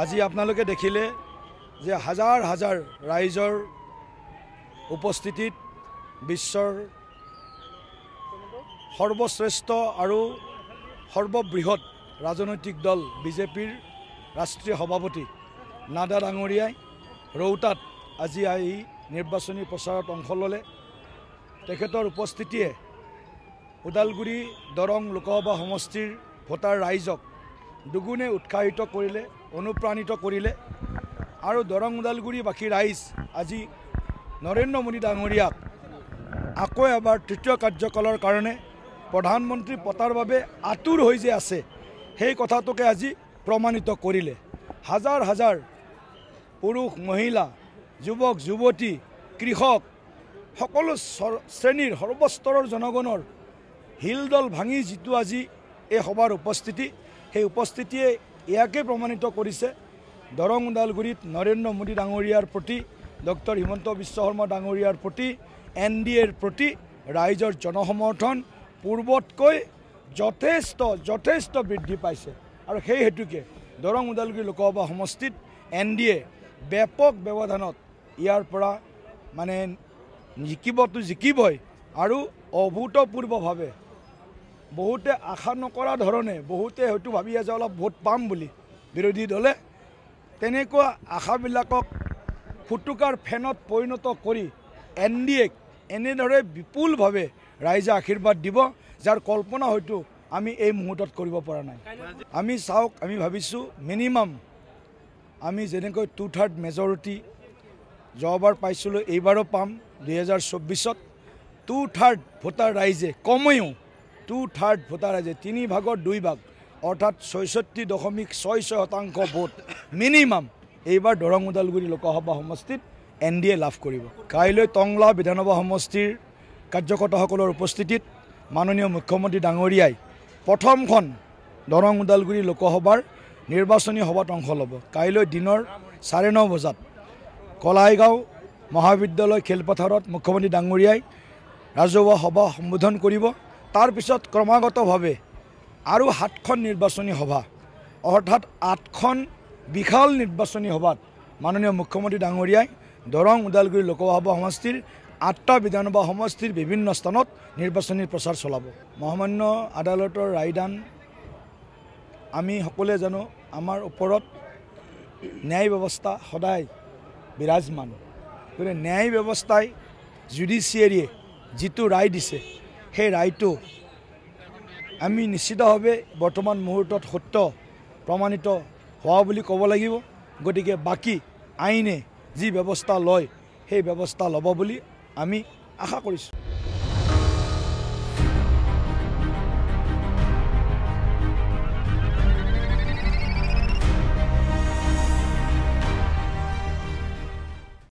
আজি আপোনালোকে দেখিলে যে হাজাৰ হাজাৰ ৰাইজৰ উপস্থিতিত বিশ্বৰ সৰ্বশ্ৰেষ্ঠ আৰু সৰ্ববৃহৎ ৰাজনৈতিক দল বিজেপিৰ ৰাষ্ট্ৰীয় সভাপতি নাদা ডাঙৰীয়াই ৰৌতাত আজি এই নিৰ্বাচনী প্ৰচাৰত অংশ ল'লে তেখেতৰ উপস্থিতিয়ে ওদালগুৰি দৰং লোকসভা সমষ্টিৰ ভোটাৰ ৰাইজক দুগুণে উৎসাহিত কৰিলে অনুপ্ৰাণিত কৰিলে আৰু দৰং ওদালগুৰিবাসী ৰাইজ আজি নৰেন্দ্ৰ মোদী ডাঙৰীয়াক আকৌ এবাৰ তৃতীয় কাৰ্যকালৰ কাৰণে প্ৰধানমন্ত্ৰী পতাৰ বাবে আতুৰ হৈ যে আছে সেই কথাটোকে আজি প্ৰমাণিত কৰিলে হাজাৰ হাজাৰ পুৰুষ মহিলা যুৱক যুৱতী কৃষক সকলো শ্ৰেণীৰ সৰ্বস্তৰৰ জনগণৰ শিলদল ভাঙি যিটো আজি এই সভাৰ উপস্থিতি সেই উপস্থিতিয়ে ইয়াকে প্ৰমাণিত কৰিছে দৰং ওদালগুৰিত নৰেন্দ্ৰ মোদী ডাঙৰীয়াৰ প্ৰতি ডক্টৰ হিমন্ত বিশ্ব শৰ্মা ডাঙৰীয়াৰ প্ৰতি এন ডি এৰ প্ৰতি ৰাইজৰ জনসমৰ্থন পূৰ্বতকৈ যথেষ্ট যথেষ্ট বৃদ্ধি পাইছে আৰু সেই হেতুকে দৰং ওদালগুৰি লোকসভা সমষ্টিত এন ডি এ ব্যাপক ব্যৱধানত ইয়াৰ পৰা মানে জিকিবটো জিকিবই আৰু অভূতপূৰ্বভাৱে বহুতে আশা নকৰা ধৰণে বহুতে হয়তো ভাবি আছে অলপ ভোট পাম বুলি বিৰোধী দলে তেনেকুৱা আশাবিলাকক ফুটুকাৰ ফেনত পৰিণত কৰি এন ডি এক এনেদৰে বিপুলভাৱে ৰাইজে আশীৰ্বাদ দিব যাৰ কল্পনা হয়তো আমি এই মুহূৰ্তত কৰিব পৰা নাই আমি চাওক আমি ভাবিছোঁ মিনিমাম আমি যেনেকৈ টু থাৰ্ড মেজৰিটি যোৱাবাৰ পাইছিলোঁ এইবাৰো পাম দুহেজাৰ চৌব্বিছত টু থাৰ্ড ভোটাৰ ৰাইজে কমেও টু থাৰ্ড ভোটাৰাইজে তিনি ভাগৰ দুই ভাগ অৰ্থাৎ ছয়ষষ্ঠি দশমিক ছয় ছয় শতাংশ ভোট মিনিমাম এইবাৰ দৰং ওদালগুৰি লোকসভা সমষ্টিত এন ডি এ লাভ কৰিব কাইলৈ টংলা বিধানসভা সমষ্টিৰ কাৰ্যকৰ্তাসকলৰ উপস্থিতিত মাননীয় মুখ্যমন্ত্ৰী ডাঙৰীয়াই প্ৰথমখন দৰং ওদালগুৰি লোকসভাৰ নিৰ্বাচনী সভাত অংশ ল'ব কাইলৈ দিনৰ চাৰে ন বজাত কলাইগাঁও মহাবিদ্যালয় খেলপথাৰত মুখ্যমন্ত্ৰী ডাঙৰীয়াই ৰাজহুৱা সভা সম্বোধন কৰিব তাৰপিছত ক্ৰমাগতভাৱে আৰু সাতখন নিৰ্বাচনী সভা অৰ্থাৎ আঠখন বিশাল নিৰ্বাচনী সভাত মাননীয় মুখ্যমন্ত্ৰী ডাঙৰীয়াই দৰং ওদালগুৰি লোকসভা সমষ্টিৰ আঠটা বিধানসভা সমষ্টিৰ বিভিন্ন স্থানত নিৰ্বাচনী প্ৰচাৰ চলাব মহামান্য আদালতৰ ৰায়দান আমি সকলোৱে জানো আমাৰ ওপৰত ন্যায় ব্যৱস্থা সদায় বিৰাজমান গতিকে ন্যায় ব্যৱস্থাই জুডিচিয়েৰীয়ে যিটো ৰায় দিছে সেই ৰায়টো আমি নিশ্চিতভাৱে বৰ্তমান মুহূৰ্তত সত্য প্ৰমাণিত হোৱা বুলি ক'ব লাগিব গতিকে বাকী আইনে যি ব্যৱস্থা লয় সেই ব্যৱস্থা ল'ব বুলি আমি আশা কৰিছোঁ